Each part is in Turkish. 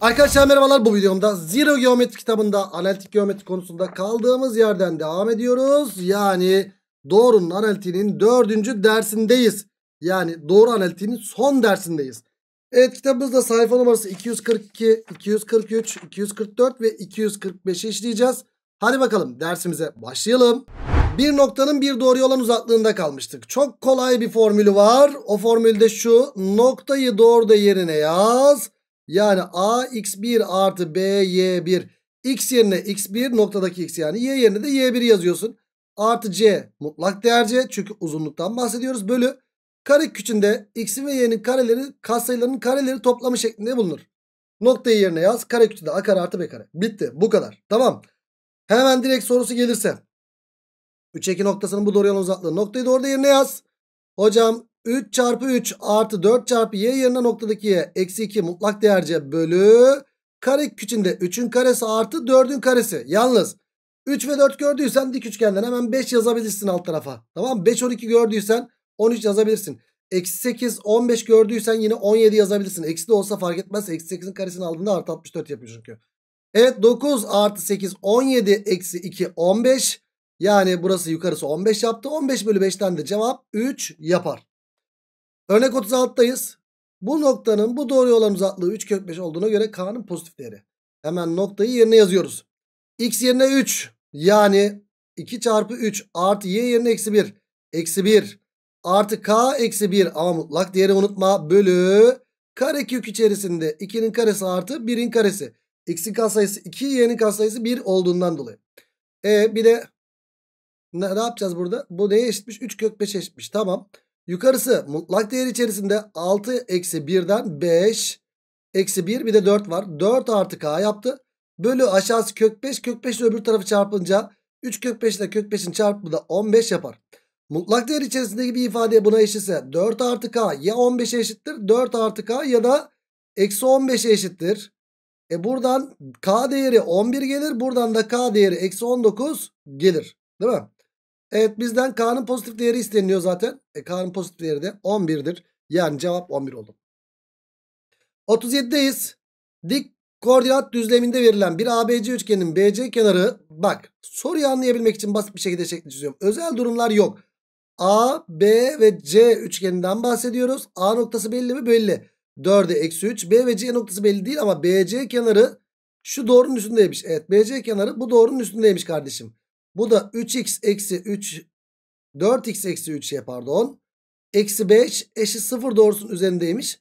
Arkadaşlar merhabalar bu videomda Zero Geometri kitabında analitik geometri konusunda kaldığımız yerden devam ediyoruz. Yani doğrunun analitiğinin dördüncü dersindeyiz. Yani doğru analitiğinin son dersindeyiz. Evet kitabımızda sayfa numarası 242, 243, 244 ve 245'i işleyeceğiz. Hadi bakalım dersimize başlayalım. Bir noktanın bir doğruya olan uzaklığında kalmıştık. Çok kolay bir formülü var. O formülde şu noktayı doğruda yerine yaz. Yani ax1 artı by1 x yerine x1 noktadaki x yani y yerine de y1 yazıyorsun. Artı c mutlak değer c çünkü uzunluktan bahsediyoruz bölü kare küçünde x'in ve y'nin kareleri katsayılarının kareleri toplamı şeklinde bulunur. Noktayı yerine yaz kare küçüğünde a kare artı b kare. Bitti bu kadar tamam. Hemen direkt sorusu gelirse 3 2 noktasının bu doğru yan uzaklığı noktayı doğru yerine yaz. Hocam 3 çarpı 3 artı 4 çarpı y yerine noktadaki y eksi 2 mutlak değerce bölü kare küçüğünde 3'ün karesi artı 4'ün karesi. Yalnız 3 ve 4 gördüysen dik üçgenden hemen 5 yazabilirsin alt tarafa. Tamam 5 12 gördüysen 13 yazabilirsin. Eksi 8 15 gördüysen yine 17 yazabilirsin. Eksi de olsa fark etmez. Eksi 8'in karesini aldığında artı 64 yapıyor çünkü. Evet 9 artı 8 17 eksi 2 15. Yani burası yukarısı 15 yaptı. 15 bölü 5'ten de cevap 3 yapar. Örnek 36'dayız. Bu noktanın bu doğru yolun uzaklığı 3 kök 5 olduğuna göre K'nın pozitif değeri. Hemen noktayı yerine yazıyoruz. X yerine 3 yani 2 çarpı 3 artı Y yerine eksi 1. Eksi 1 artı K eksi 1 ama mutlak değeri unutma bölü kare kök içerisinde 2'nin karesi artı 1'in karesi. X'in katsayısı 2 Y'nin katsayısı 1 olduğundan dolayı. E bir de ne, ne yapacağız burada? Bu neye eşitmiş? 3 kök 5 eşitmiş. Tamam. Yukarısı mutlak değer içerisinde 6 eksi 1'den 5 eksi 1 bir de 4 var. 4 artı k yaptı. Bölü aşağısı kök 5 kök 5 ile öbür tarafı çarpınca 3 kök 5 ile kök 5'in çarpımı da 15 yapar. Mutlak değer içerisindeki bir ifade buna eşitse 4 artı k ya 15'e eşittir 4 artı k ya da eksi 15'e eşittir. E buradan k değeri 11 gelir buradan da k değeri eksi 19 gelir değil mi? Evet bizden K'nın pozitif değeri isteniliyor zaten. E, K'nın pozitif değeri de 11'dir. Yani cevap 11 oldu. 37'deyiz. Dik koordinat düzleminde verilen bir ABC üçgenin BC kenarı bak soruyu anlayabilmek için basit bir şekilde şekli çiziyorum. Özel durumlar yok. A, B ve C üçgeninden bahsediyoruz. A noktası belli mi? Belli. 4'e eksi 3. B ve C noktası belli değil ama BC kenarı şu doğrunun üstündeymiş. Evet BC kenarı bu doğrunun üstündeymiş kardeşim. Bu da 3x eksi 3 4x eksi 3 şey pardon. Eksi 5 eşit 0 doğrusunun üzerindeymiş.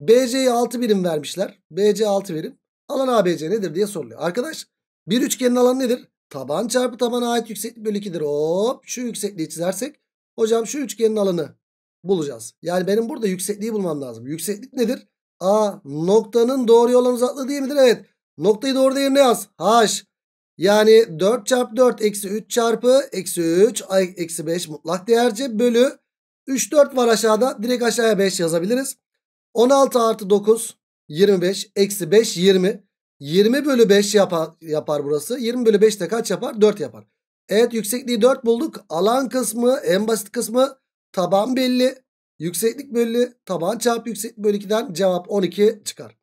BC'ye 6 birim vermişler. BC 6 birim. Alan ABC nedir diye soruluyor. Arkadaş bir üçgenin alanı nedir? Taban çarpı tabana ait yükseklik bölü 2'dir. Hop şu yüksekliği çizersek. Hocam şu üçgenin alanı bulacağız. Yani benim burada yüksekliği bulmam lazım. Yükseklik nedir? A noktanın doğru olan uzaklığı değil midir? Evet. Noktayı doğru yerine yaz. H. Yani 4 çarpı 4 eksi 3 çarpı eksi 3 eksi 5 mutlak değerci bölü 3 4 var aşağıda. Direkt aşağıya 5 yazabiliriz. 16 artı 9 25 eksi 5 20. 20 bölü 5 yapar, yapar burası. 20 bölü 5 de kaç yapar? 4 yapar. Evet yüksekliği 4 bulduk. Alan kısmı en basit kısmı taban belli. Yükseklik belli. Taban çarpı yükseklik bölü 2'den cevap 12 çıkar.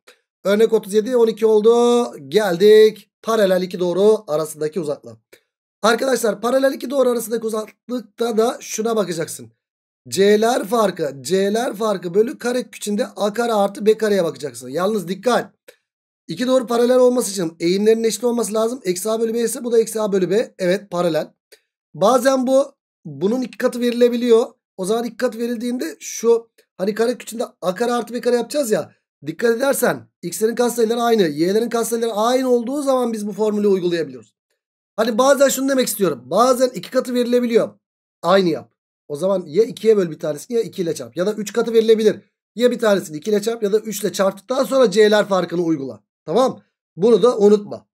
Örnek 37 12 oldu. Geldik paralel iki doğru arasındaki uzaklık. Arkadaşlar paralel iki doğru arasındaki uzaklıkta da şuna bakacaksın. C'ler farkı, C'ler farkı bölü kare içinde A kare artı B kareye bakacaksın. Yalnız dikkat. İki doğru paralel olması için eğimlerin eşit olması lazım. Eksi A bölü B ise bu da eksi A bölü B. Evet paralel. Bazen bu bunun iki katı verilebiliyor. O zaman iki katı verildiğinde şu hani kare küçüğünde A kare artı B kare yapacağız ya. Dikkat edersen x'lerin katsayıları aynı, y'lerin katsayıları aynı olduğu zaman biz bu formülü uygulayabiliyoruz. Hani bazen şunu demek istiyorum. Bazen iki katı verilebiliyor. Aynı yap. O zaman ya 2'ye böl bir tanesini ya 2 ile çarp. Ya da 3 katı verilebilir. Ya bir tanesini 2 ile çarp ya da 3 ile çarptıktan sonra c'ler farkını uygula. Tamam. Bunu da unutma.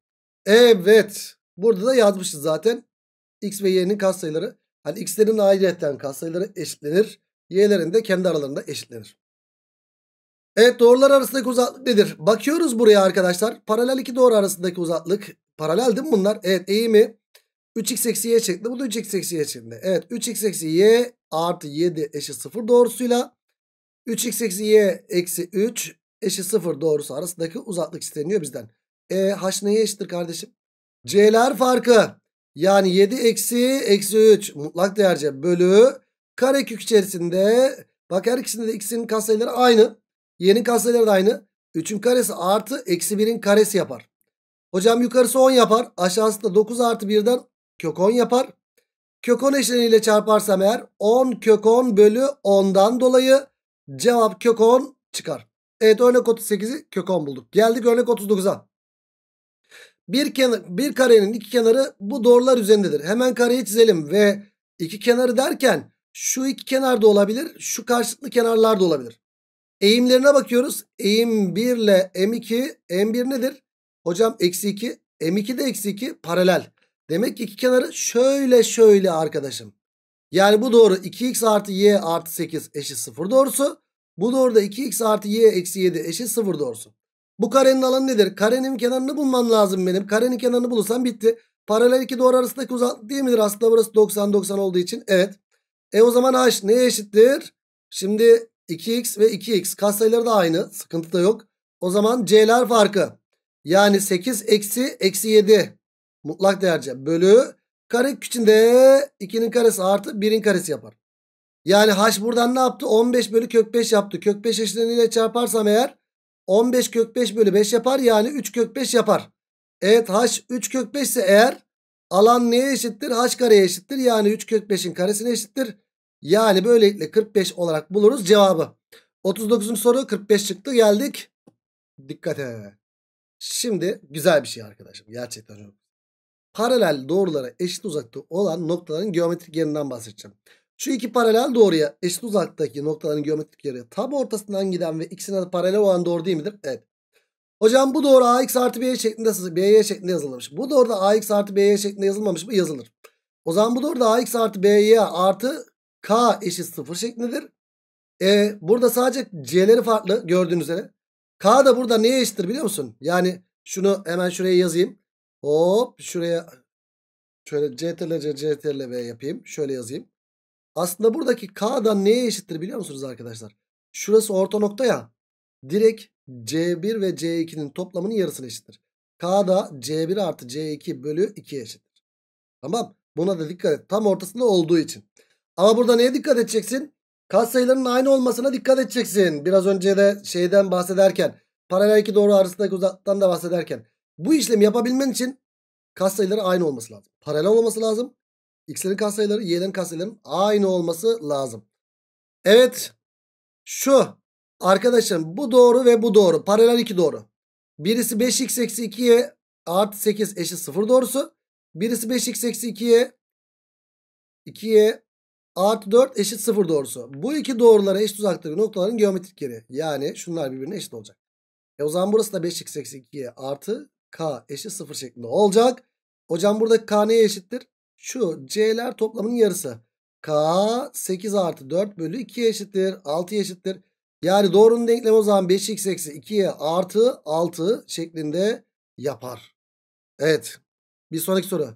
Evet. Burada da yazmışız zaten. X ve y'nin katsayıları. Hani x'lerin ayrıyetten katsayıları eşitlenir. Y'lerin de kendi aralarında eşitlenir. Evet doğrular arasındaki uzaklık nedir? Bakıyoruz buraya arkadaşlar. Paralel iki doğru arasındaki uzaklık. Paralel değil mi bunlar? Evet eğimi 3x eksi y şeklinde. Bu da 3x eksi y şeklinde. Evet 3x eksi y artı 7 eşit 0 doğrusuyla 3x eksi y eksi 3 eşit 0 doğrusu arasındaki uzaklık isteniyor bizden. E h neye eşittir kardeşim? C'ler farkı. Yani 7 eksi eksi 3 mutlak değerce bölü karekök içerisinde bak her ikisinde de x'in katsayıları aynı. Y'nin katsayıları da aynı. 3'ün karesi artı eksi 1'in karesi yapar. Hocam yukarısı 10 yapar. Aşağısı da 9 artı 1'den kök 10 yapar. Kök 10 eşleniyle çarparsam eğer 10 kök 10 bölü 10'dan dolayı cevap kök 10 çıkar. Evet örnek 38'i kök 10 bulduk. Geldik örnek 39'a. Bir, kenar, bir karenin iki kenarı bu doğrular üzerindedir. Hemen kareyi çizelim ve iki kenarı derken şu iki kenar da olabilir. Şu karşılıklı kenarlar da olabilir. Eğimlerine bakıyoruz. Eğim 1 ile M2. M1 nedir? Hocam eksi 2. M2 de eksi 2 paralel. Demek ki iki kenarı şöyle şöyle arkadaşım. Yani bu doğru 2x artı y artı 8 eşit 0 doğrusu. Bu doğru da 2x artı y eksi 7 eşit 0 doğrusu. Bu karenin alanı nedir? Karenin kenarını bulmam lazım benim. Karenin kenarını bulursam bitti. Paralel iki doğru arasındaki uzaklık değil midir? Aslında burası 90-90 olduğu için. Evet. E o zaman h neye eşittir? Şimdi 2x ve 2x katsayıları da aynı. Sıkıntı da yok. O zaman c'ler farkı. Yani 8 eksi eksi 7 mutlak değerce bölü kare içinde 2'nin karesi artı 1'in karesi yapar. Yani h buradan ne yaptı? 15 bölü kök 5 yaptı. Kök 5 eşleniyle çarparsam eğer 15 kök 5 bölü 5 yapar. Yani 3 kök 5 yapar. Evet h 3 kök 5 ise eğer alan neye eşittir? h kareye eşittir. Yani 3 kök 5'in karesine eşittir. Yani böylelikle 45 olarak buluruz cevabı. 39. soru 45 çıktı geldik. Dikkat et. Şimdi güzel bir şey arkadaşım. Gerçekten Paralel doğrulara eşit uzakta olan noktaların geometrik yerinden bahsedeceğim. Şu iki paralel doğruya eşit uzaktaki noktaların geometrik yeri tam ortasından giden ve ikisine de paralel olan doğru değil midir? Evet. Hocam bu doğru ax artı b şeklinde, b şeklinde yazılmış. Bu doğru da ax artı b şeklinde yazılmamış mı? Yazılır. O zaman bu doğru da ax artı b'ye artı K eşit 0 şeklindedir. E, burada sadece C'leri farklı gördüğünüz üzere. K da burada neye eşittir biliyor musun? Yani şunu hemen şuraya yazayım. Hop şuraya şöyle CTRL C, CTRL V yapayım. Şöyle yazayım. Aslında buradaki K da neye eşittir biliyor musunuz arkadaşlar? Şurası orta nokta ya. Direkt C1 ve C2'nin toplamının yarısına eşittir. K da C1 artı C2 bölü 2 eşittir. Tamam. Buna da dikkat et. Tam ortasında olduğu için. Ama burada neye dikkat edeceksin? Kat sayılarının aynı olmasına dikkat edeceksin. Biraz önce de şeyden bahsederken paralel iki doğru arasındaki uzaktan da bahsederken bu işlemi yapabilmen için kat sayıları aynı olması lazım. Paralel olması lazım. X'lerin kat sayıları Y'lerin kat sayılarının aynı olması lazım. Evet şu arkadaşım bu doğru ve bu doğru. Paralel iki doğru. Birisi 5x eksi 2'ye artı 8 eşit 0 doğrusu. Birisi 5x eksi 2'ye 2'ye Artı 4 eşit 0 doğrusu. Bu iki doğrulara eşit uzaktaki noktaların geometrik geri. Yani şunlar birbirine eşit olacak. E o zaman burası da 5x eksi 2'ye artı k eşit 0 şeklinde olacak. Hocam buradaki k neye eşittir? Şu c'ler toplamının yarısı. k 8 artı 4 bölü 2 eşittir. 6 eşittir. Yani doğrunun denklemi o zaman 5x eksi 2'ye artı 6 şeklinde yapar. Evet. Bir sonraki soru.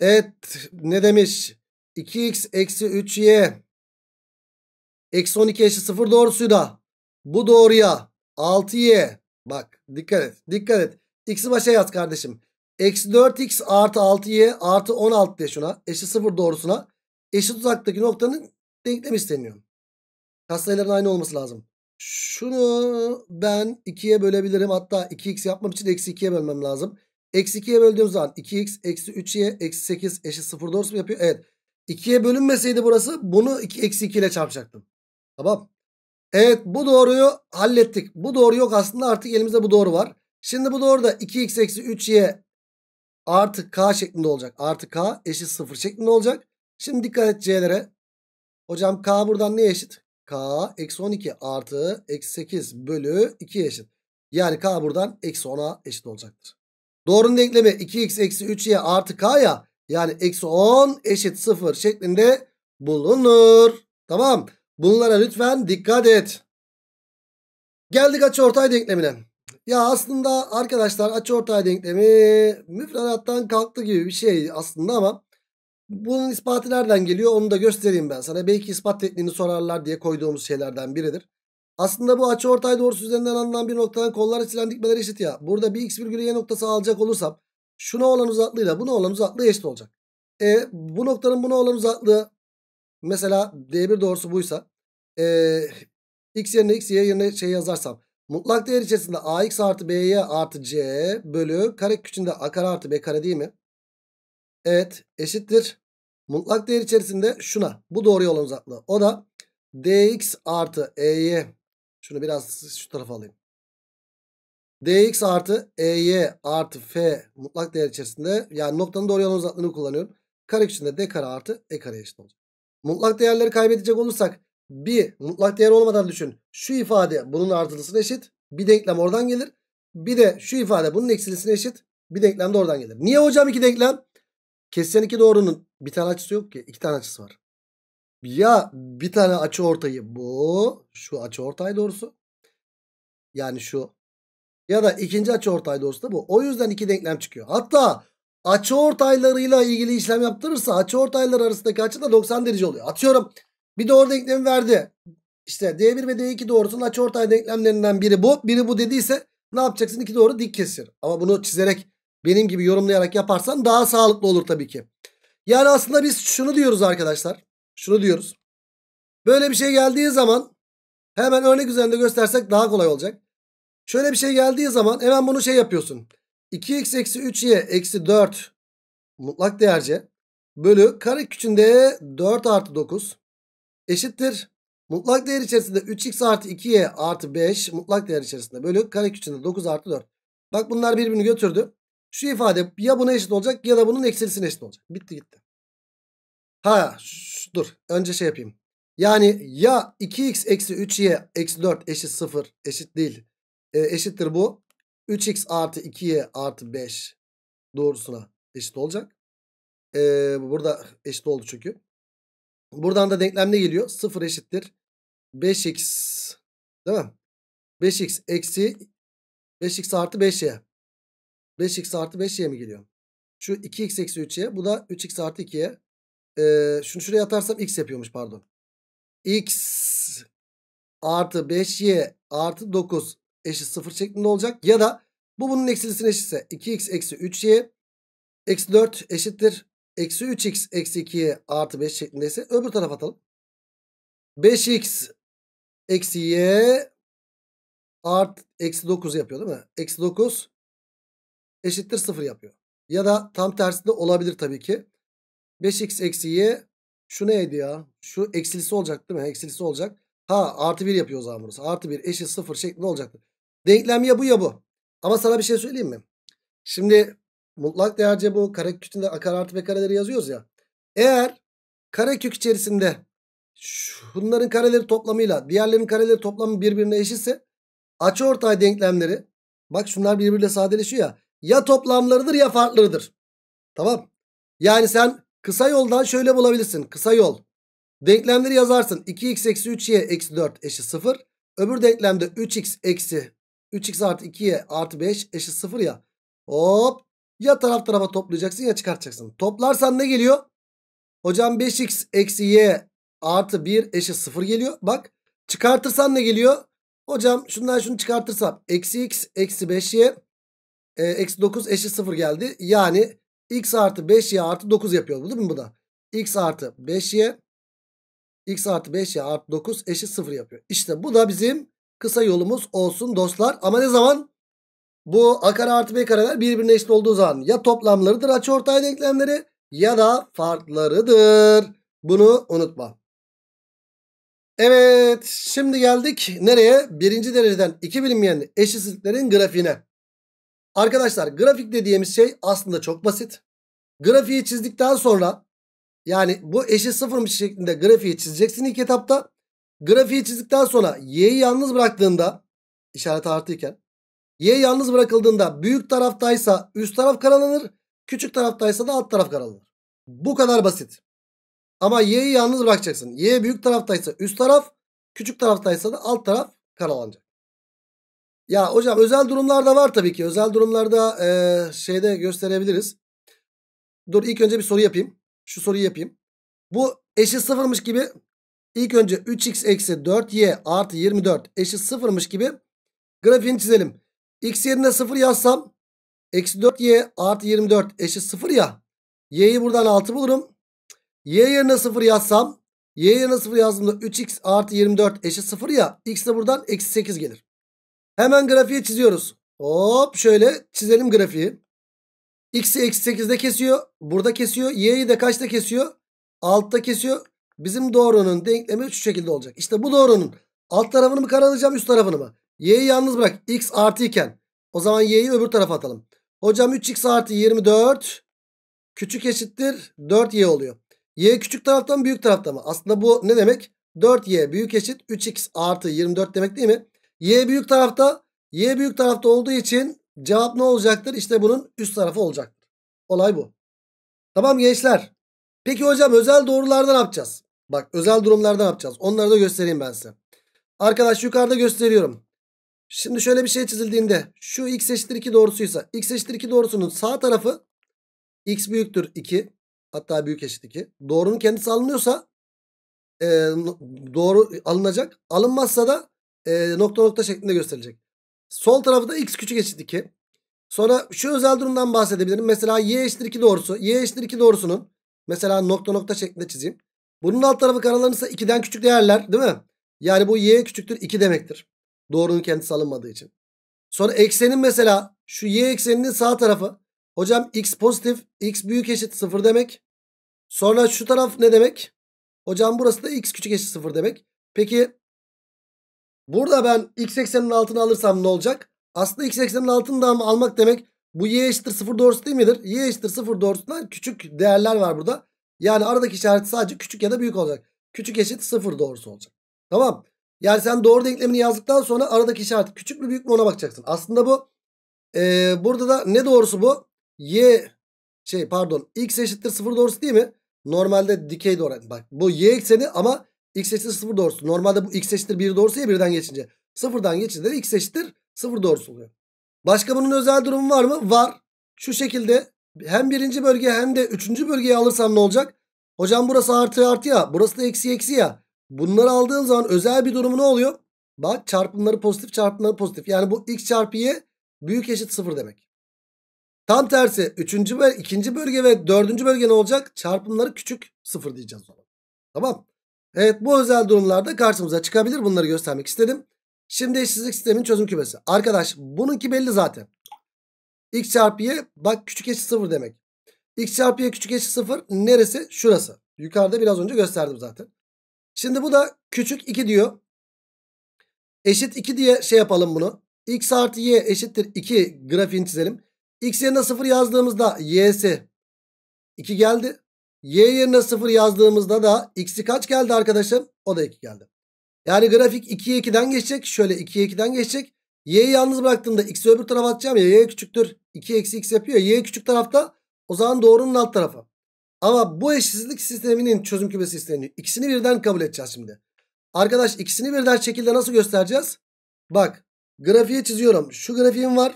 Evet ne demiş? 2x eksi 3y eksi 12 eşit 0 da bu doğruya 6y bak dikkat et dikkat et x'i başa yaz kardeşim. Eksi 4x artı 6y artı 16 de şuna eşit 0 doğrusuna eşit uzaktaki noktanın denklemi isteniyor. sayıların aynı olması lazım. Şunu ben 2'ye bölebilirim. Hatta 2x yapmam için eksi 2'ye bölmem lazım. Eksi 2'ye böldüğüm zaman 2x eksi 3y eksi 8 eşit 0 doğrusu mu yapıyor? Evet. 2'ye bölünmeseydi burası bunu 2, eksi 2 ile çarpacaktım. Tamam. Evet bu doğruyu hallettik. Bu doğru yok aslında artık elimizde bu doğru var. Şimdi bu doğru da 2x eksi 3y artı k şeklinde olacak. Artı k eşit 0 şeklinde olacak. Şimdi dikkat et c'lere. Hocam k buradan ne eşit? k eksi 12 artı eksi 8 bölü 2 eşit. Yani k buradan eksi 10'a eşit olacaktır. Doğrunun denklemi 2x eksi 3y artı k ya. Yani eksi 10 eşit 0 şeklinde bulunur. Tamam. Bunlara lütfen dikkat et. Geldik ortay denklemine. Ya aslında arkadaşlar ortay denklemi müfredattan kalktı gibi bir şey aslında ama bunun ispatı nereden geliyor onu da göstereyim ben sana. Belki ispat tekniğini sorarlar diye koyduğumuz şeylerden biridir. Aslında bu ortay doğrusu üzerinden alınan bir noktadan kollar açılan dikmeler eşit ya. Burada bir x virgülü y noktası alacak olursam şuna olan uzaklığıyla buna olan uzaklığı eşit olacak. E, bu noktanın buna olan uzaklığı mesela D1 doğrusu buysa e, x yerine x, y yerine şey yazarsam mutlak değer içerisinde ax artı b'ye artı c bölü kare küçüğünde a kare artı b kare değil mi? Evet eşittir. Mutlak değer içerisinde şuna bu doğru yolun uzaklığı. O da dx artı ey şunu biraz şu tarafa alayım dx artı ey artı f mutlak değer içerisinde yani noktanın doğru yan uzaklığını kullanıyorum. Kare içinde d kare artı e kare eşit olacak. Mutlak değerleri kaybedecek olursak bir mutlak değer olmadan düşün. Şu ifade bunun artılısına eşit. Bir denklem oradan gelir. Bir de şu ifade bunun eksilisine eşit. Bir denklem de oradan gelir. Niye hocam iki denklem? Kesişen iki doğrunun bir tane açısı yok ki. iki tane açısı var. Ya bir tane açı ortayı bu. Şu açı ortay doğrusu. Yani şu ya da ikinci açıortay dostu bu. O yüzden iki denklem çıkıyor. Hatta açıortaylarıyla ilgili işlem yaptırırsa açıortaylar arasındaki açı da 90 derece oluyor. Atıyorum bir doğru denklemi verdi. İşte D1 ve D2 doğrusunun açıortay denklemlerinden biri bu, biri bu dediyse ne yapacaksın? İki doğru dik kesir. Ama bunu çizerek benim gibi yorumlayarak yaparsan daha sağlıklı olur tabii ki. Yani aslında biz şunu diyoruz arkadaşlar. Şunu diyoruz. Böyle bir şey geldiği zaman hemen örnek üzerinde göstersek daha kolay olacak. Şöyle bir şey geldiği zaman hemen bunu şey yapıyorsun. 2x eksi 3y eksi 4 mutlak değerce bölü kare küçüğünde 4 artı 9 eşittir. Mutlak değer içerisinde 3x artı 2y artı 5 mutlak değer içerisinde bölü kare küçüğünde 9 artı 4. Bak bunlar birbirini götürdü. Şu ifade ya buna eşit olacak ya da bunun eksilisine eşit olacak. Bitti gitti. Ha şş, dur önce şey yapayım. Yani ya 2x eksi 3y eksi 4 eşit 0 eşit değil e, eşittir bu. 3x artı 2y artı 5 doğrusuna eşit olacak. E, burada eşit oldu çünkü. Buradan da denklem ne geliyor? 0 eşittir 5x değil mi? 5x eksi 5x artı 5y. 5x artı 5y mi geliyor? Şu 2x eksi 3y. Bu da 3x artı 2y. Ee, şunu şuraya atarsam x yapıyormuş pardon. x artı 5y artı 9 eşit 0 şeklinde olacak. Ya da bu bunun eksilisine eşitse 2x eksi 3y eksi 4 eşittir. Eksi 3x eksi 2y artı 5 şeklindeyse öbür tarafa atalım. 5x eksi y art eksi 9 yapıyor değil mi? Eksi 9 eşittir 0 yapıyor. Ya da tam tersi de olabilir tabii ki. 5x eksi y şu neydi ya? Şu eksilisi olacak değil mi? Eksilisi olacak. Ha artı 1 yapıyor o zaman burası. Artı 1 eşit 0 şeklinde olacaktı. Denklem ya bu ya bu. Ama sana bir şey söyleyeyim mi? Şimdi mutlak değerce bu kare kökünde a kare artı b kareleri yazıyoruz ya. Eğer kare kök içerisinde bunların kareleri toplamıyla diğerlerinin kareleri toplamı birbirine eşitse açıortay denklemleri bak şunlar birbiriyle sadeleşiyor ya ya toplamlarıdır ya farklıdır. Tamam. Yani sen kısa yoldan şöyle bulabilirsin. Kısa yol. Denklemleri yazarsın. 2x eksi 3y eksi 4 eşit 0. Öbür denklemde 3x eksi 3x artı 2y artı 5 eşit 0 ya. Hop ya taraf tarafa toplayacaksın ya çıkartacaksın. Toplarsan ne geliyor? Hocam 5x eksi y artı 1 eşit 0 geliyor. Bak çıkartırsan ne geliyor? Hocam şundan şunu çıkartırsam eksi x eksi 5y e, eksi 9 eşit 0 geldi. Yani x artı 5y artı 9 yapıyor. Bu Değil mi bu da? x artı 5y x artı 5y artı 9 eşit 0 yapıyor. İşte bu da bizim kısa yolumuz olsun dostlar. Ama ne zaman? Bu a kare artı b kareler birbirine eşit olduğu zaman ya toplamlarıdır açıortay denklemleri ya da farklarıdır. Bunu unutma. Evet şimdi geldik nereye? Birinci dereceden iki bilinmeyen eşitsizliklerin grafiğine. Arkadaşlar grafik dediğimiz şey aslında çok basit. Grafiği çizdikten sonra yani bu eşit sıfırmış şeklinde grafiği çizeceksin ilk etapta. Grafiği çizdikten sonra y'yi yalnız bıraktığında işaret artıyken y yalnız bırakıldığında büyük taraftaysa üst taraf karalanır. Küçük taraftaysa da alt taraf karalanır. Bu kadar basit. Ama y'yi yalnız bırakacaksın. y büyük taraftaysa üst taraf küçük taraftaysa da alt taraf karalanacak. Ya hocam özel durumlarda var tabii ki. Özel durumlarda e, şeyde gösterebiliriz. Dur ilk önce bir soru yapayım. Şu soruyu yapayım. Bu eşit sıfırmış gibi İlk önce 3x eksi 4y artı 24 eşit sıfırmış gibi grafiğini çizelim. X yerine 0 yazsam eksi 4y artı 24 eşit 0 ya. Y'yi buradan 6 bulurum. Y yerine 0 yazsam y yerine 0 yazdığımda 3x artı 24 eşit 0 ya. X de buradan eksi 8 gelir. Hemen grafiği çiziyoruz. Hop şöyle çizelim grafiği. X'i eksi 8'de kesiyor. Burada kesiyor. Y'yi de kaçta kesiyor? 6'da kesiyor. Bizim doğrunun denklemi şu şekilde olacak. İşte bu doğrunun alt tarafını mı karalayacağım üst tarafını mı? Y'yi yalnız bırak. X artı iken. O zaman y'yi öbür tarafa atalım. Hocam 3x artı 24 küçük eşittir 4y oluyor. Y küçük tarafta mı büyük tarafta mı? Aslında bu ne demek? 4y büyük eşit 3x artı 24 demek değil mi? Y büyük tarafta. Y büyük tarafta olduğu için cevap ne olacaktır? İşte bunun üst tarafı olacaktır. Olay bu. Tamam gençler. Peki hocam özel doğrularda ne yapacağız? Bak özel durumlarda yapacağız. Onları da göstereyim ben size. Arkadaş yukarıda gösteriyorum. Şimdi şöyle bir şey çizildiğinde şu x eşittir 2 doğrusuysa x eşittir 2 doğrusunun sağ tarafı x büyüktür 2 hatta büyük eşit 2. Doğrunun kendisi alınıyorsa e, doğru alınacak. Alınmazsa da e, nokta nokta şeklinde gösterecek. Sol tarafı da x küçük eşit 2. Sonra şu özel durumdan bahsedebilirim. Mesela y eşittir 2 doğrusu. y eşittir 2 doğrusunun mesela nokta nokta şeklinde çizeyim. Bunun alt tarafı karalanırsa 2'den küçük değerler değil mi? Yani bu y küçüktür 2 demektir. Doğrunun kendisi alınmadığı için. Sonra eksenin mesela şu y ekseninin sağ tarafı. Hocam x pozitif x büyük eşit 0 demek. Sonra şu taraf ne demek? Hocam burası da x küçük eşit 0 demek. Peki burada ben x eksenin altını alırsam ne olacak? Aslında x eksenin altını da almak demek bu y eşittir 0 doğrusu değil midir? y eşittir 0 doğrusundan küçük değerler var burada. Yani aradaki işaret sadece küçük ya da büyük olacak. Küçük eşit sıfır doğrusu olacak. Tamam. Yani sen doğru denklemini yazdıktan sonra aradaki işaret küçük mü büyük mü ona bakacaksın. Aslında bu e, burada da ne doğrusu bu? Y şey pardon x eşittir sıfır doğrusu değil mi? Normalde dikey doğru. Bak bu y ekseni ama x eşittir sıfır doğrusu. Normalde bu x eşittir bir doğrusu ya birden geçince. Sıfırdan geçince de x eşittir sıfır doğrusu oluyor. Başka bunun özel durumu var mı? Var. Şu şekilde hem birinci bölge hem de üçüncü bölgeyi alırsam ne olacak? Hocam burası artı artı ya. Burası da eksi eksi ya. Bunları aldığın zaman özel bir durumu ne oluyor? Bak çarpımları pozitif çarpımları pozitif. Yani bu x çarpı y büyük eşit sıfır demek. Tam tersi üçüncü ve ikinci bölge ve dördüncü bölge ne olacak? Çarpımları küçük sıfır diyeceğiz. Tamam. Evet bu özel durumlarda karşımıza çıkabilir. Bunları göstermek istedim. Şimdi eşsizlik sistemin çözüm kümesi. Arkadaş bununki belli zaten. X çarpı Y bak küçük eşit sıfır demek. X çarpı Y küçük eşit sıfır neresi? Şurası. Yukarıda biraz önce gösterdim zaten. Şimdi bu da küçük 2 diyor. Eşit 2 diye şey yapalım bunu. X artı Y eşittir 2 grafiğini çizelim. X yerine 0 yazdığımızda Y'si 2 geldi. Y yerine 0 yazdığımızda da X'i kaç geldi arkadaşım? O da 2 geldi. Yani grafik 2'ye 2'den geçecek. Şöyle 2'ye 2'den geçecek. Y'yi yalnız bıraktığımda x'i öbür tarafa atacağım ya. Y küçüktür. 2 eksi x yapıyor. Y küçük tarafta. O zaman doğrunun alt tarafı. Ama bu eşitsizlik sisteminin çözüm kümesi isteniyor. İkisini birden kabul edeceğiz şimdi. Arkadaş ikisini birden şekilde nasıl göstereceğiz? Bak grafiği çiziyorum. Şu grafiğim var.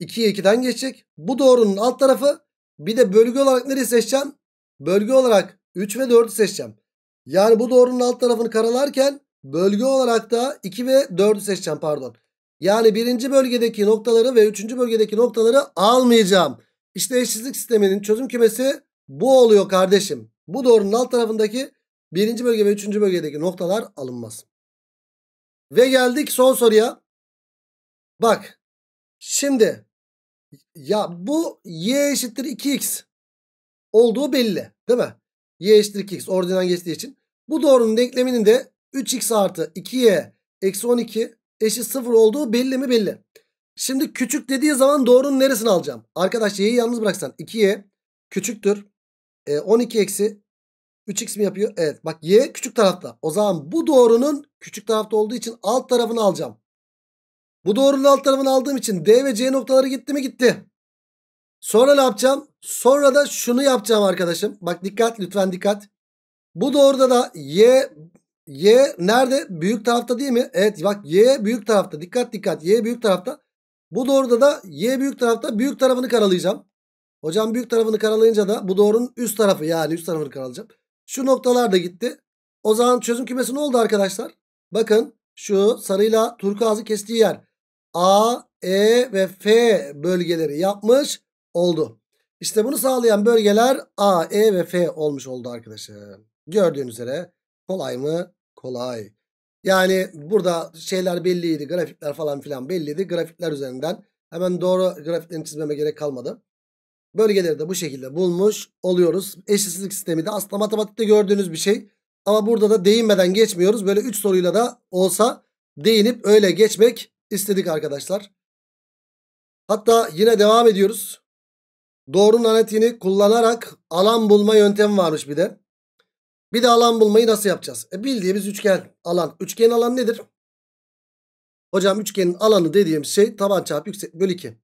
2'ye 2'den geçecek. Bu doğrunun alt tarafı. Bir de bölge olarak nereyi seçeceğim? Bölge olarak 3 ve 4'ü seçeceğim. Yani bu doğrunun alt tarafını karalarken Bölge olarak da 2 ve 4'ü seçeceğim pardon. Yani birinci bölgedeki noktaları ve üçüncü bölgedeki noktaları almayacağım. İşte eşsizlik sisteminin çözüm kümesi bu oluyor kardeşim. Bu doğrunun alt tarafındaki birinci bölge ve üçüncü bölgedeki noktalar alınmaz. Ve geldik son soruya. Bak şimdi ya bu y eşittir 2x olduğu belli değil mi? y eşittir 2x ordinan geçtiği için. Bu doğrunun denkleminin de 3x artı 2y eksi 12 eşit 0 olduğu belli mi belli. Şimdi küçük dediği zaman doğrunun neresini alacağım? Arkadaş y'yi yalnız bıraksan 2y küçüktür. E, 12 eksi 3x mi yapıyor? Evet bak y küçük tarafta. O zaman bu doğrunun küçük tarafta olduğu için alt tarafını alacağım. Bu doğrunun alt tarafını aldığım için D ve C noktaları gitti mi gitti. Sonra ne yapacağım? Sonra da şunu yapacağım arkadaşım. Bak dikkat lütfen dikkat. Bu doğruda da y Y nerede? Büyük tarafta değil mi? Evet bak Y büyük tarafta. Dikkat dikkat. Y büyük tarafta. Bu doğruda da Y büyük tarafta büyük tarafını karalayacağım. Hocam büyük tarafını karalayınca da bu doğrunun üst tarafı yani üst tarafını karalayacağım. Şu noktalar da gitti. O zaman çözüm kümesi ne oldu arkadaşlar? Bakın şu sarıyla turkuazı kestiği yer. A, E ve F bölgeleri yapmış oldu. İşte bunu sağlayan bölgeler A, E ve F olmuş oldu arkadaşlar. Gördüğünüz üzere kolay mı? Kolay. Yani burada şeyler belliydi. Grafikler falan filan belliydi. Grafikler üzerinden hemen doğru grafiklerini çizmeme gerek kalmadı. Bölgeleri de bu şekilde bulmuş oluyoruz. Eşitsizlik sistemi de aslında matematikte gördüğünüz bir şey. Ama burada da değinmeden geçmiyoruz. Böyle 3 soruyla da olsa değinip öyle geçmek istedik arkadaşlar. Hatta yine devam ediyoruz. Doğru nanetini kullanarak alan bulma yöntemi varmış bir de. Bir de alan bulmayı nasıl yapacağız? E bildiğimiz üçgen alan. Üçgenin alan nedir? Hocam üçgenin alanı dediğim şey taban çarpı yüksek bölü 2.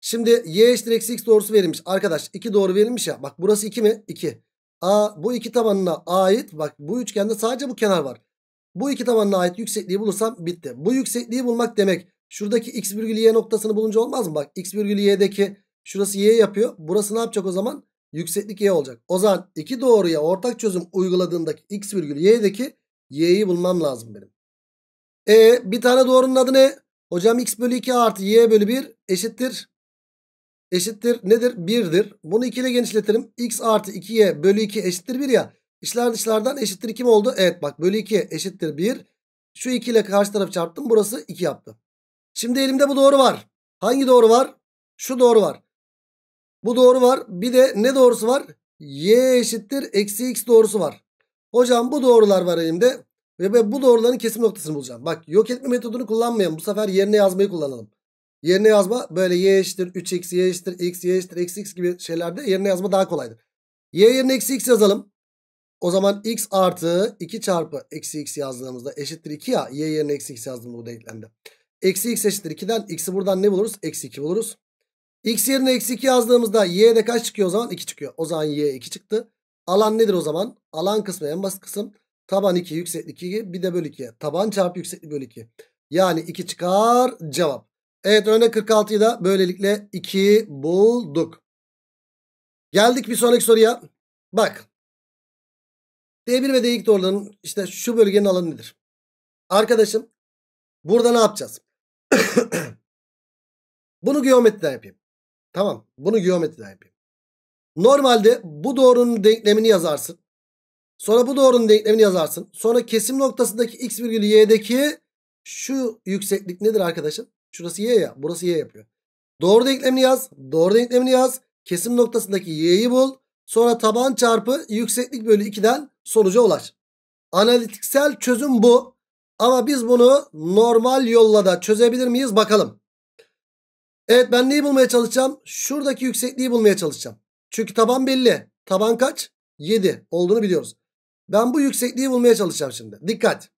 Şimdi y eşittir eksi x doğrusu verilmiş. Arkadaş 2 doğru verilmiş ya. Bak burası 2 mi? 2. A, bu iki tabanına ait bak bu üçgende sadece bu kenar var. Bu iki tabanına ait yüksekliği bulursam bitti. Bu yüksekliği bulmak demek şuradaki x virgül y noktasını bulunca olmaz mı? Bak x virgül y'deki şurası y yapıyor. Burası ne yapacak o zaman? Yükseklik y olacak. O zaman iki doğruya ortak çözüm uyguladığındaki x virgül y'deki y'yi bulmam lazım benim. E bir tane doğrunun adı ne? Hocam x bölü 2 artı y bölü 1 eşittir. Eşittir nedir? 1'dir. Bunu 2 ile genişletelim. x artı 2y bölü 2 eşittir 1 ya. İşler dışlardan eşittir 2 mi oldu? Evet bak bölü 2 eşittir 1. Şu 2 ile karşı tarafı çarptım. Burası 2 yaptı. Şimdi elimde bu doğru var. Hangi doğru var? Şu doğru var. Bu doğru var. Bir de ne doğrusu var? Y eşittir eksi x doğrusu var. Hocam bu doğrular var elimde. Ve ben bu doğruların kesim noktasını bulacağım. Bak yok etme metodunu kullanmayalım. Bu sefer yerine yazmayı kullanalım. Yerine yazma böyle y eşittir 3 x y eşittir x y eşittir eksi x gibi şeylerde yerine yazma daha kolaydır. Y yerine eksi x yazalım. O zaman x artı 2 çarpı eksi x yazdığımızda eşittir 2 ya. Y yerine eksi x yazdığımızda bu da Eksi x eşittir 2'den x'i buradan ne buluruz? Eksi 2 buluruz. X yerine eksi 2 yazdığımızda y'de kaç çıkıyor o zaman? 2 çıkıyor. O zaman y 2 çıktı. Alan nedir o zaman? Alan kısmı en basit kısım. Taban 2 yükseklik 2 bir de bölü 2. Taban çarpı yükseklik bölü 2. Yani 2 çıkar cevap. Evet örnek 46'yı da böylelikle 2 bulduk. Geldik bir sonraki soruya. Bak. D1 ve D2 doğrularının işte şu bölgenin alanı nedir? Arkadaşım burada ne yapacağız? Bunu geometriden yapayım. Tamam. Bunu geometriden yapayım. Normalde bu doğrunun denklemini yazarsın. Sonra bu doğrunun denklemini yazarsın. Sonra kesim noktasındaki x virgül y'deki şu yükseklik nedir arkadaşım? Şurası y ya. Burası y yapıyor. Doğru denklemini yaz. Doğru denklemini yaz. Kesim noktasındaki y'yi bul. Sonra taban çarpı yükseklik bölü 2'den sonuca ulaş. Analitiksel çözüm bu. Ama biz bunu normal yolla da çözebilir miyiz bakalım. Evet ben neyi bulmaya çalışacağım? Şuradaki yüksekliği bulmaya çalışacağım. Çünkü taban belli. Taban kaç? 7 olduğunu biliyoruz. Ben bu yüksekliği bulmaya çalışacağım şimdi. Dikkat.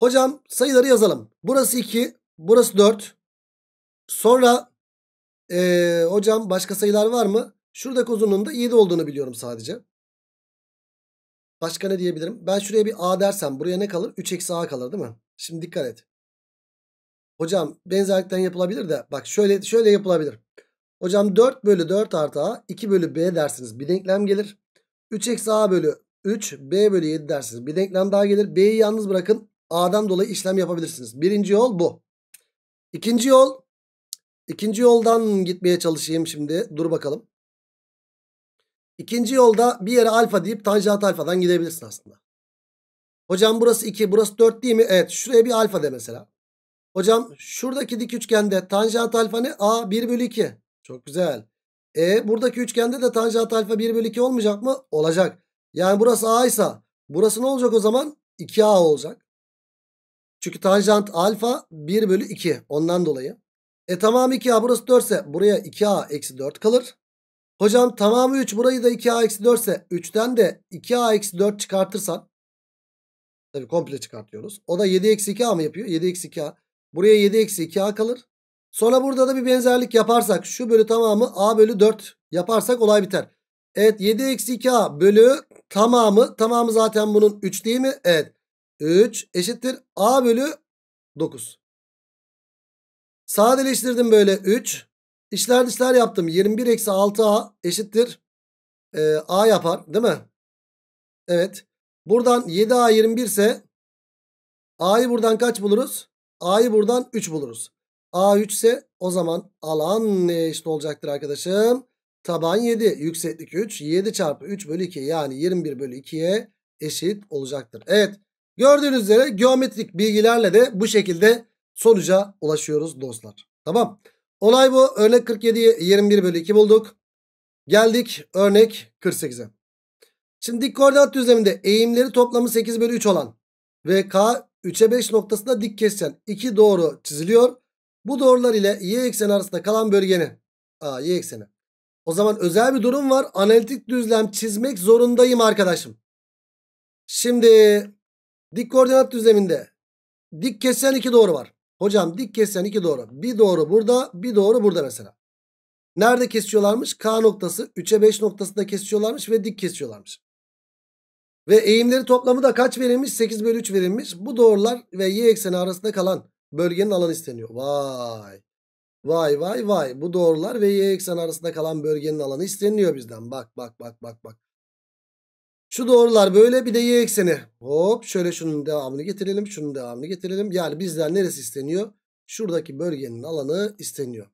Hocam sayıları yazalım. Burası 2. Burası 4. Sonra ee, hocam başka sayılar var mı? Şuradaki uzunluğun da 7 olduğunu biliyorum sadece. Başka ne diyebilirim? Ben şuraya bir a dersem buraya ne kalır? 3 eksi a kalır değil mi? Şimdi dikkat et. Hocam benzerlikten yapılabilir de bak şöyle şöyle yapılabilir. Hocam 4 bölü 4 artı A 2 bölü B dersiniz bir denklem gelir. 3 eksi A bölü 3 B bölü 7 dersiniz bir denklem daha gelir. B'yi yalnız bırakın A'dan dolayı işlem yapabilirsiniz. Birinci yol bu. İkinci yol ikinci yoldan gitmeye çalışayım şimdi dur bakalım. İkinci yolda bir yere alfa deyip tanjant alfadan gidebilirsin aslında. Hocam burası 2 burası 4 değil mi? Evet şuraya bir alfa de mesela. Hocam şuradaki dik üçgende tanjant alfa ne? A 1 bölü 2. Çok güzel. E buradaki üçgende de tanjant alfa 1 bölü 2 olmayacak mı? Olacak. Yani burası A ise burası ne olacak o zaman? 2A olacak. Çünkü tanjant alfa 1 bölü 2 ondan dolayı. E tamam 2A burası 4 ise buraya 2A eksi 4 kalır. Hocam tamamı 3 burayı da 2A eksi 4 ise 3'ten de 2A eksi 4 çıkartırsan. Tabi komple çıkartıyoruz. O da 7 eksi 2A mı yapıyor? 7 eksi 2A. Buraya 7 eksi 2a kalır. Sonra burada da bir benzerlik yaparsak şu bölü tamamı a bölü 4 yaparsak olay biter. Evet 7 eksi 2a bölü tamamı tamamı zaten bunun 3 değil mi? Evet 3 eşittir a bölü 9. Sadeleştirdim böyle 3. İşler dışlar yaptım. 21 eksi 6a eşittir e, a yapar değil mi? Evet. Buradan 7a 21 ise a'yı buradan kaç buluruz? A'yı buradan 3 buluruz. A 3 ise o zaman alan neye eşit olacaktır arkadaşım? Taban 7 yükseklik 3 7 çarpı 3 bölü 2 yani 21 bölü 2'ye eşit olacaktır. Evet gördüğünüz üzere geometrik bilgilerle de bu şekilde sonuca ulaşıyoruz dostlar. Tamam olay bu örnek 47'yi 21 bölü 2 bulduk. Geldik örnek 48'e. Şimdi dik koordinat düzleminde eğimleri toplamı 8 bölü 3 olan ve K 3'e 5 noktasında dik kesişen iki doğru çiziliyor. Bu doğrular ile y ekseni arasında kalan bölgenin a y ekseni. O zaman özel bir durum var. Analitik düzlem çizmek zorundayım arkadaşım. Şimdi dik koordinat düzleminde dik kesişen iki doğru var. Hocam dik kesişen iki doğru. Bir doğru burada, bir doğru burada mesela. Nerede kesiyorlarmış? K noktası 3'e 5 noktasında kesiyorlarmış ve dik kesiyorlarmış. Ve eğimleri toplamı da kaç verilmiş? 8 bölü 3 verilmiş. Bu doğrular ve y ekseni arasında kalan bölgenin alanı isteniyor. Vay. Vay vay vay. Bu doğrular ve y ekseni arasında kalan bölgenin alanı isteniyor bizden. Bak bak bak bak bak. Şu doğrular böyle bir de y ekseni. Hop şöyle şunun devamını getirelim. Şunun devamını getirelim. Yani bizden neresi isteniyor? Şuradaki bölgenin alanı isteniyor.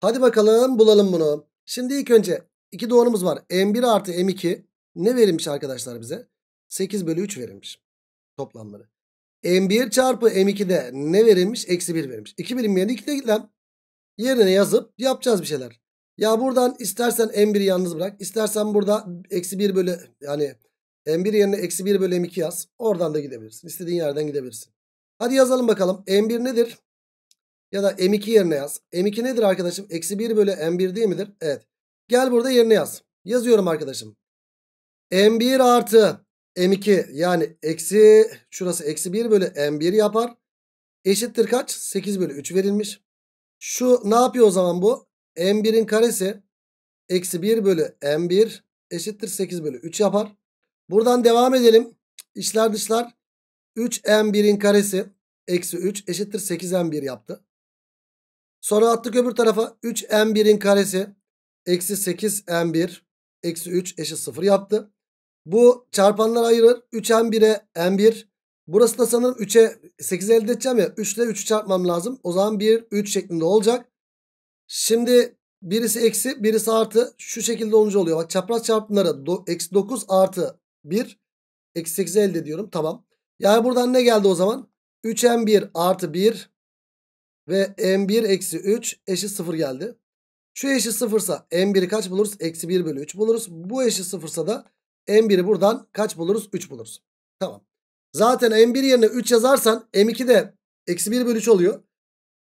Hadi bakalım bulalım bunu. Şimdi ilk önce iki doğrumuz var. M1 artı M2 ne verilmiş arkadaşlar bize? 8 bölü 3 verilmiş toplamları. M1 çarpı M2'de ne verilmiş? Eksi 1 verilmiş. 2 bilinmeyen 2 denklem. Yerine yazıp yapacağız bir şeyler. Ya buradan istersen M1'i yalnız bırak. İstersen burada eksi 1 bölü yani M1 yerine eksi 1 bölü M2 yaz. Oradan da gidebilirsin. İstediğin yerden gidebilirsin. Hadi yazalım bakalım. M1 nedir? Ya da M2 yerine yaz. M2 nedir arkadaşım? Eksi 1 bölü M1 değil midir? Evet. Gel burada yerine yaz. Yazıyorum arkadaşım. M1 artı M2 yani eksi şurası eksi 1 bölü M1 yapar. Eşittir kaç? 8 bölü 3 verilmiş. Şu ne yapıyor o zaman bu? M1'in karesi eksi 1 bölü M1 eşittir 8 bölü 3 yapar. Buradan devam edelim. İşler dışlar 3M1'in karesi eksi 3 eşittir 8M1 yaptı. Sonra attık öbür tarafa 3M1'in karesi eksi 8M1 eksi 3 eşit 0 yaptı. Bu çarpanlar ayırır. 3 n 1e M1. Burası da sanırım 3'e 8 elde edeceğim ya. 3 ile 3'ü çarpmam lazım. O zaman 1, 3 şeklinde olacak. Şimdi birisi eksi, birisi artı. Şu şekilde olunca oluyor. Bak çapraz çarpımları do, eksi 9 artı 1. Eksi 8 elde ediyorum. Tamam. Yani buradan ne geldi o zaman? 3 n 1 artı 1 ve n 1 eksi 3 eşit 0 geldi. Şu eşit 0 ise M1'i kaç buluruz? Eksi 1 bölü 3 buluruz. Bu eşit 0 da M1'i buradan kaç buluruz? 3 buluruz. Tamam. Zaten M1 yerine 3 yazarsan M2 de eksi 1 bölü 3 oluyor.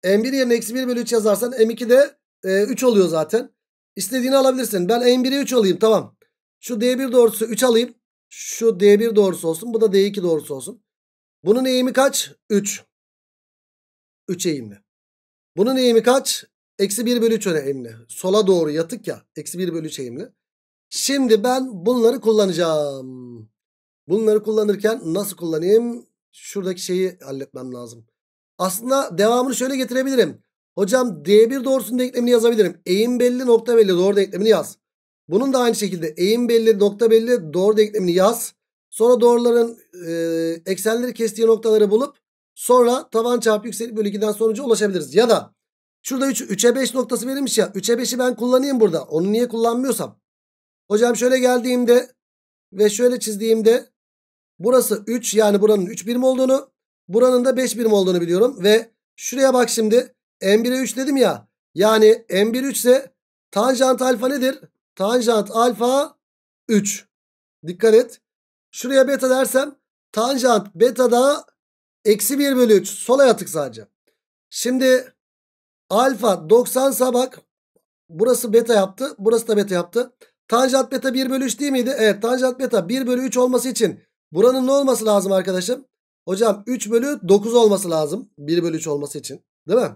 M1 yerine eksi 1 bölü 3 yazarsan M2 de e, 3 oluyor zaten. İstediğini alabilirsin. Ben M1'i 3 alayım tamam. Şu D1 doğrusu 3 alayım. Şu D1 doğrusu olsun. Bu da D2 doğrusu olsun. Bunun eğimi kaç? 3. 3 eğimli. Bunun eğimi kaç? Eksi 1 bölü 3 eğimli. Sola doğru yatık ya. Eksi 1 bölü 3 eğimli. Şimdi ben bunları kullanacağım. Bunları kullanırken nasıl kullanayım? Şuradaki şeyi halletmem lazım. Aslında devamını şöyle getirebilirim. Hocam D1 doğrusunun denklemini yazabilirim. Eğim belli nokta belli doğru denklemini yaz. Bunun da aynı şekilde eğim belli nokta belli doğru denklemini yaz. Sonra doğruların e, eksenleri kestiği noktaları bulup sonra tavan çarpı yükselik bölü 2'den sonuca ulaşabiliriz. Ya da şurada 3, 3'e 5 noktası verilmiş ya 3'e 5'i ben kullanayım burada. Onu niye kullanmıyorsam. Hocam şöyle geldiğimde ve şöyle çizdiğimde burası 3 yani buranın 3 birim olduğunu buranın da 5 birim olduğunu biliyorum. Ve şuraya bak şimdi M1'e 3 dedim ya yani M1 3 ise tanjant alfa nedir? Tanjant alfa 3. Dikkat et. Şuraya beta dersem tanjant beta da eksi 1 bölü 3 Sola atık sadece. Şimdi alfa 90 sabak burası beta yaptı burası da beta yaptı. Tanjant beta 1 bölü 3 değil miydi? Evet tanjant beta 1 bölü 3 olması için buranın ne olması lazım arkadaşım? Hocam 3 bölü 9 olması lazım. 1 bölü 3 olması için. Değil mi?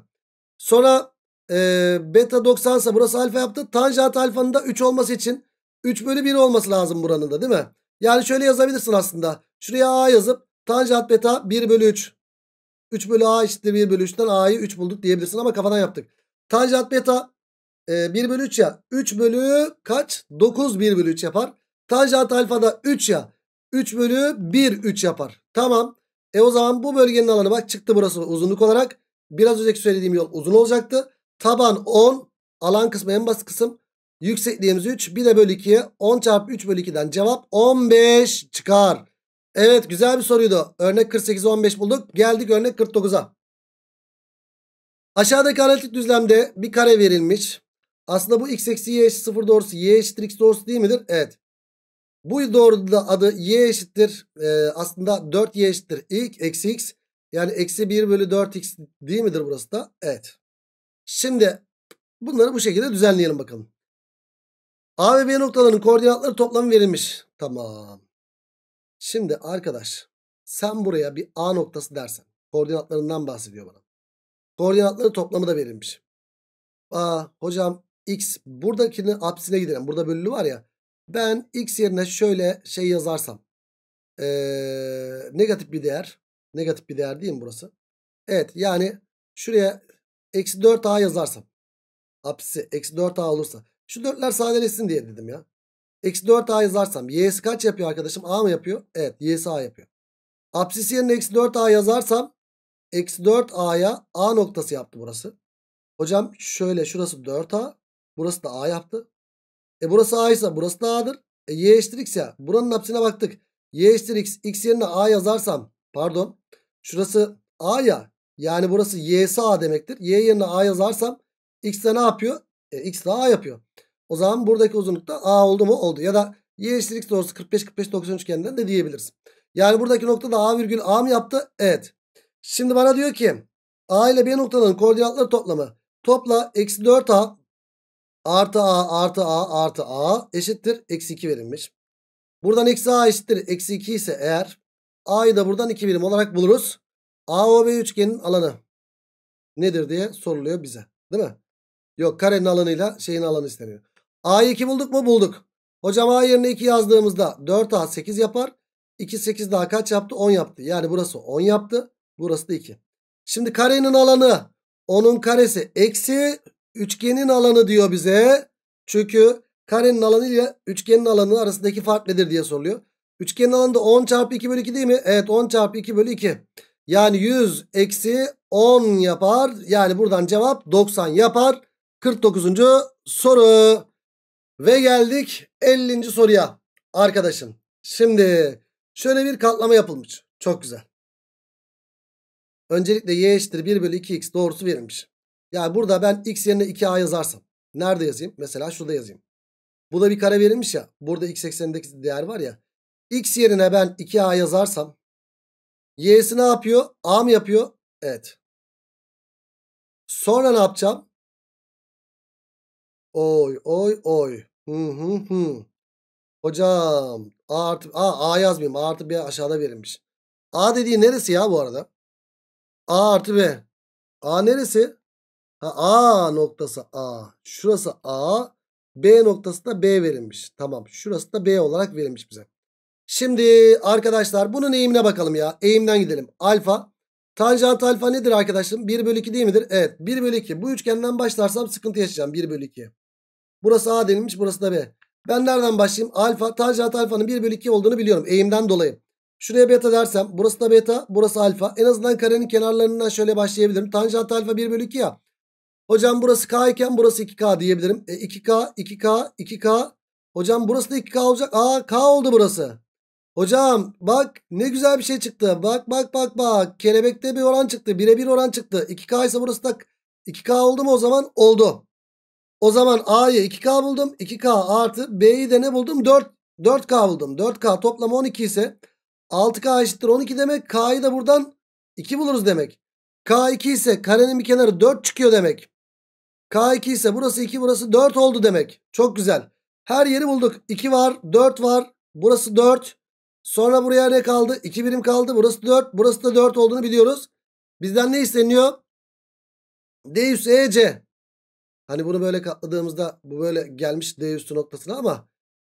Sonra e, beta 90 ise burası alfa yaptı. Tanjant alfanın da 3 olması için 3 bölü 1 olması lazım buranın da değil mi? Yani şöyle yazabilirsin aslında. Şuraya a yazıp tanjant beta 1 bölü 3. 3 bölü a eşittir 1 bölü 3'ten a'yı 3 bulduk diyebilirsin ama kafadan yaptık. Tanjant beta 1 ee, bölü 3 ya. 3 bölü kaç? 9 1 bölü 3 yapar. Tanjant alfa da 3 ya. 3 bölü 1 3 yapar. Tamam. E o zaman bu bölgenin alanı bak çıktı burası uzunluk olarak. Biraz önceki söylediğim yol uzun olacaktı. Taban 10. Alan kısmı en basit kısım. Yüksekliğimiz 3. Bir de bölü 2'ye 10 çarpı 3 bölü 2'den cevap 15 çıkar. Evet güzel bir soruydu. Örnek 48'e 15 bulduk. Geldik örnek 49'a. Aşağıdaki analitik düzlemde bir kare verilmiş. Aslında bu x eksi y eşit 0 doğrusu y eşittir x doğrusu değil midir? Evet. Bu doğrunun da adı y eşittir. E, aslında 4y eşittir ilk eksi x. Yani eksi 1 bölü 4x değil midir burası da? Evet. Şimdi bunları bu şekilde düzenleyelim bakalım. A ve B noktalarının koordinatları toplamı verilmiş. Tamam. Şimdi arkadaş sen buraya bir A noktası dersen. Koordinatlarından bahsediyor bana. Koordinatları toplamı da verilmiş. Aa hocam x buradakinin apsine gidelim. Burada bölülü var ya. Ben x yerine şöyle şey yazarsam. Ee, negatif bir değer. Negatif bir değer değil mi burası? Evet yani şuraya eksi 4a yazarsam. Apsi eksi 4a olursa. Şu dörtler sadeleşsin diye dedim ya. Eksi 4a yazarsam. Y'si kaç yapıyor arkadaşım? A mı yapıyor? Evet y'si a yapıyor. Apsis yerine eksi 4a yazarsam. Eksi 4a'ya a noktası yaptı burası. Hocam şöyle şurası 4a. Burası da A yaptı. E burası A ise burası da A'dır. E y eşittir x ya. Buranın hapsine baktık. Y eşittir x. X yerine A yazarsam pardon. Şurası A ya. Yani burası Y y'si A demektir. Y yerine A yazarsam x de ne yapıyor? E, x de A yapıyor. O zaman buradaki uzunlukta A oldu mu? Oldu. Ya da y eşittir x doğrusu 45-45-90 üçgeninden de diyebiliriz. Yani buradaki nokta da A virgül A mı yaptı? Evet. Şimdi bana diyor ki A ile B noktalarının koordinatları toplamı. Topla eksi 4A Artı a artı a artı a eşittir. Eksi 2 verilmiş. Buradan eksi a eşittir. Eksi 2 ise eğer a'yı da buradan 2 birim olarak buluruz. AOB üçgenin alanı nedir diye soruluyor bize. Değil mi? Yok karenin alanıyla şeyin alanı isteniyor. A'yı 2 bulduk mu? Bulduk. Hocam A yerine 2 yazdığımızda 4A 8 yapar. 2 8 daha kaç yaptı? 10 yaptı. Yani burası 10 yaptı. Burası da 2. Şimdi karenin alanı 10'un karesi eksi üçgenin alanı diyor bize. Çünkü karenin alanı ile üçgenin alanı arasındaki fark nedir diye soruluyor. Üçgenin alanı da 10 çarpı 2 bölü 2 değil mi? Evet 10 çarpı 2 bölü 2. Yani 100 eksi 10 yapar. Yani buradan cevap 90 yapar. 49. soru. Ve geldik 50. soruya. Arkadaşım şimdi şöyle bir katlama yapılmış. Çok güzel. Öncelikle y eşittir 1 bölü 2x doğrusu verilmiş. Yani burada ben x yerine 2a yazarsam. Nerede yazayım? Mesela şurada yazayım. Bu da bir kare verilmiş ya. Burada x eksenindeki değer var ya. X yerine ben 2a yazarsam. Y'si ne yapıyor? A mı yapıyor? Evet. Sonra ne yapacağım? Oy oy oy. Hı hı hı. Hocam A artı A, A yazmayayım. A artı B aşağıda verilmiş. A dediği neresi ya bu arada? A artı B. A neresi? Ha, A noktası A. Şurası A. B noktası da B verilmiş. Tamam. Şurası da B olarak verilmiş bize. Şimdi arkadaşlar bunun eğimine bakalım ya. Eğimden gidelim. Alfa. Tanjant alfa nedir arkadaşım? 1 bölü 2 değil midir? Evet. 1 bölü 2. Bu üçgenden başlarsam sıkıntı yaşayacağım. 1 bölü 2. Burası A denilmiş. Burası da B. Ben nereden başlayayım? Alfa. Tanjant alfanın 1 bölü 2 olduğunu biliyorum. Eğimden dolayı. Şuraya beta dersem. Burası da beta. Burası alfa. En azından karenin kenarlarından şöyle başlayabilirim. Tanjant alfa 1 bölü 2 ya. Hocam burası K iken burası 2K diyebilirim. E 2K, 2K, 2K. Hocam burası da 2K olacak. Aa K oldu burası. Hocam bak ne güzel bir şey çıktı. Bak bak bak bak. Kelebekte bir oran çıktı. Birebir oran çıktı. 2K ise burası da 2K oldu mu o zaman? Oldu. O zaman A'yı 2K buldum. 2K artı B'yi de ne buldum? 4, 4K buldum. 4K toplam 12 ise 6K eşittir 12 demek. K'yı da buradan 2 buluruz demek. K2 ise karenin bir kenarı 4 çıkıyor demek. K2 ise burası 2 burası 4 oldu demek. Çok güzel. Her yeri bulduk. 2 var 4 var. Burası 4. Sonra buraya ne kaldı? 2 birim kaldı. Burası 4. Burası da 4 olduğunu biliyoruz. Bizden ne isteniyor? D üstü EC. Hani bunu böyle katladığımızda bu böyle gelmiş D üstü noktasına ama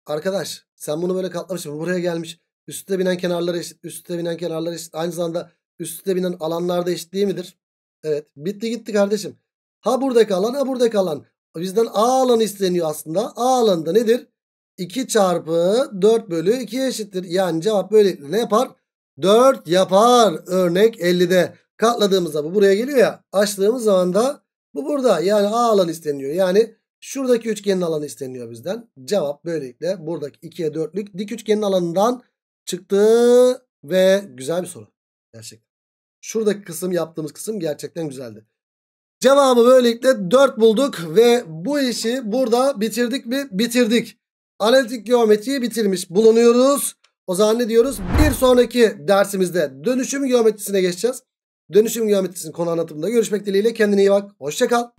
arkadaş sen bunu böyle katlamışsın. Bu buraya gelmiş. Üstte binen kenarları eşit. Üstte binen kenarları eşit. Aynı zamanda üstte binen alanlarda eşit değil midir? Evet. Bitti gitti kardeşim. Ha buradaki kalan, ha buradaki kalan. Bizden A alanı isteniyor aslında. A alanında nedir? 2 çarpı 4 bölü 2 eşittir. Yani cevap böylelikle ne yapar? 4 yapar. Örnek 50'de katladığımızda bu buraya geliyor ya. Açtığımız zaman da bu burada. Yani A alanı isteniyor. Yani şuradaki üçgenin alanı isteniyor bizden. Cevap böylelikle buradaki 2'ye 4'lük dik üçgenin alanından çıktı ve güzel bir soru. Gerçekten. Şuradaki kısım yaptığımız kısım gerçekten güzeldi. Cevabı böylelikle 4 bulduk ve bu işi burada bitirdik mi? Bitirdik. Analitik geometriyi bitirmiş bulunuyoruz. O zaman ne diyoruz? Bir sonraki dersimizde dönüşüm geometrisine geçeceğiz. Dönüşüm geometrisinin konu anlatımında görüşmek dileğiyle. Kendine iyi bak. Hoşçakal.